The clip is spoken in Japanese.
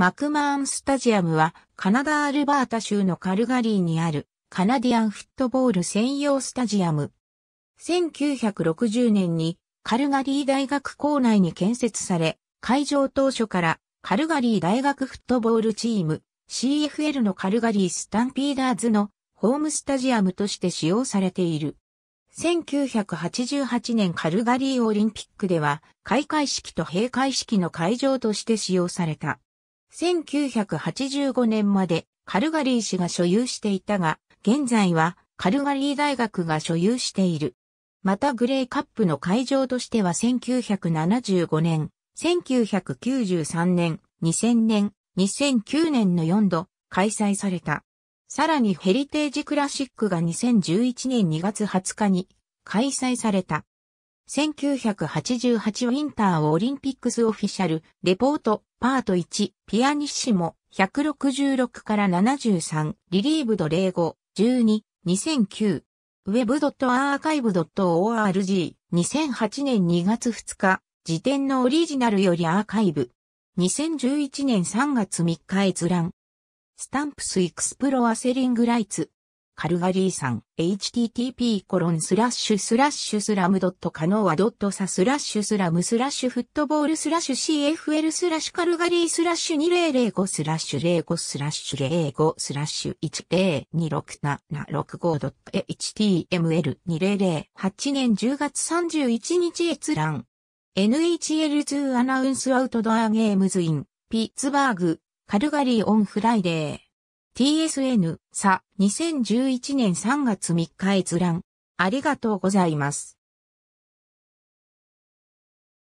マクマーンスタジアムはカナダ・アルバータ州のカルガリーにあるカナディアンフットボール専用スタジアム。1960年にカルガリー大学校内に建設され、会場当初からカルガリー大学フットボールチーム CFL のカルガリースタンピーダーズのホームスタジアムとして使用されている。1988年カルガリーオリンピックでは開会式と閉会式の会場として使用された。1985年までカルガリー市が所有していたが、現在はカルガリー大学が所有している。またグレーカップの会場としては1975年、1993年、2000年、2009年の4度開催された。さらにヘリテージクラシックが2011年2月20日に開催された。1988ウィンターオリンピックスオフィシャル、レポート、パート1、ピアニッシモ、166から73、リリーブド05、12、2009、web.archive.org、2008年2月2日、時点のオリジナルよりアーカイブ、2011年3月3日閲覧、スタンプスエクスプロアセリングライツ、カルガリーさん、http コロンスラッシュスラッシュスラムドットカノアドットサスラッシュスラムスラッシュフットボールスラッシュ CFL スラッシュカルガリースラッシュ2005スラッシュ05スラッシュ05スラッシュ1026765 html2008 年10月31日閲覧 NHL2 アナウンスアウトドアゲームズインピッツバーグカルガリーオンフライデー TSN、さ、2011年3月3日閲覧。ありがとうございます。